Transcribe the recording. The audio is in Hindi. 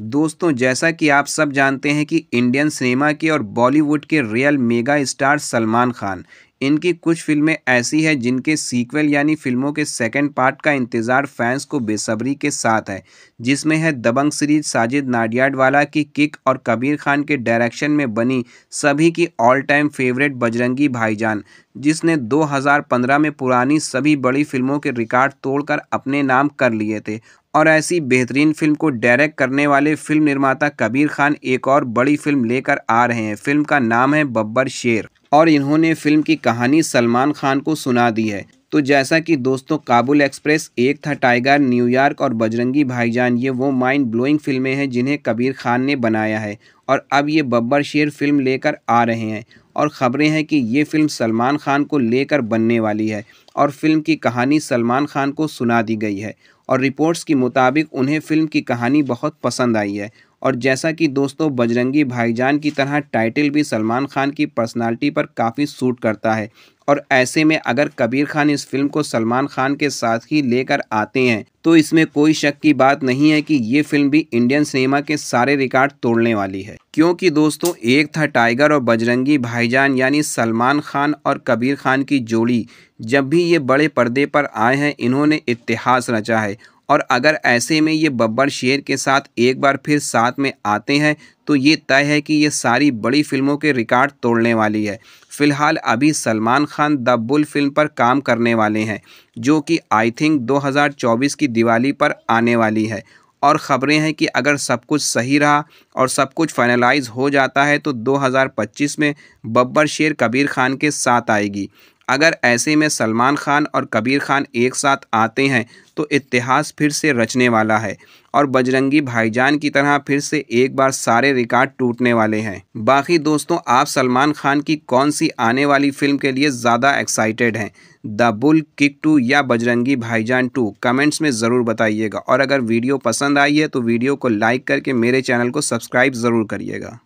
दोस्तों जैसा कि आप सब जानते हैं कि इंडियन सिनेमा के और बॉलीवुड के real mega star Salman Khan इनकी कुछ फिल्में ऐसी हैं जिनके सीक्वल यानी फिल्मों के सेकंड पार्ट का इंतज़ार फैंस को बेसब्री के साथ है जिसमें है दबंग सीरीज साजिद नाडियाडवाला की किक और कबीर खान के डायरेक्शन में बनी सभी की ऑल टाइम फेवरेट बजरंगी भाईजान जिसने 2015 में पुरानी सभी बड़ी फिल्मों के रिकॉर्ड तोड़कर अपने नाम कर लिए थे और ऐसी बेहतरीन फिल्म को डायरेक्ट करने वाले फिल्म निर्माता कबीर खान एक और बड़ी फिल्म लेकर आ रहे हैं फिल्म का नाम है बब्बर शेर और इन्होंने फिल्म की कहानी सलमान खान को सुना दी है तो जैसा कि दोस्तों काबुल एक्सप्रेस एक था टाइगर न्यूयॉर्क और बजरंगी भाईजान ये वो माइंड ब्लोइंग फिल्में हैं जिन्हें कबीर खान ने बनाया है और अब ये बब्बर शेर फिल्म लेकर आ रहे हैं और ख़बरें हैं कि ये फिल्म सलमान खान को लेकर बनने वाली है और फिल्म की कहानी सलमान खान को सुना दी गई है और रिपोर्ट्स के मुताबिक उन्हें फिल्म की कहानी बहुत पसंद आई है और जैसा कि दोस्तों बजरंगी भाईजान की तरह टाइटल भी सलमान खान की पर्सनालिटी पर काफ़ी सूट करता है और ऐसे में अगर कबीर खान इस फिल्म को सलमान खान के साथ ही लेकर आते हैं तो इसमें कोई शक की बात नहीं है कि ये फिल्म भी इंडियन सिनेमा के सारे रिकॉर्ड तोड़ने वाली है क्योंकि दोस्तों एक था टाइगर और बजरंगी भाईजान यानी सलमान खान और कबीर खान की जोड़ी जब भी ये बड़े पर्दे पर आए हैं इन्होंने इतिहास रचा है और अगर ऐसे में ये बब्बर शेर के साथ एक बार फिर साथ में आते हैं तो ये तय है कि ये सारी बड़ी फिल्मों के रिकॉर्ड तोड़ने वाली है फ़िलहाल अभी Salman Khan the bull film पर काम करने वाले हैं जो कि आई थिंक 2024 की दिवाली पर आने वाली है और ख़बरें हैं कि अगर सब कुछ सही रहा और सब कुछ फाइनलाइज हो जाता है तो 2025 में बब्बर शेर कबीर खान के साथ आएगी अगर ऐसे में सलमान खान और कबीर खान एक साथ आते हैं तो इतिहास फिर से रचने वाला है और बजरंगी भाईजान की तरह फिर से एक बार सारे रिकॉर्ड टूटने वाले हैं बाकी दोस्तों आप सलमान खान की कौन सी आने वाली फिल्म के लिए ज़्यादा एक्साइटेड हैं द बुल किक टू या बजरंगी भाईजान टू कमेंट्स में ज़रूर बताइएगा और अगर वीडियो पसंद आई है तो वीडियो को लाइक करके मेरे चैनल को सब्सक्राइब ज़रूर करिएगा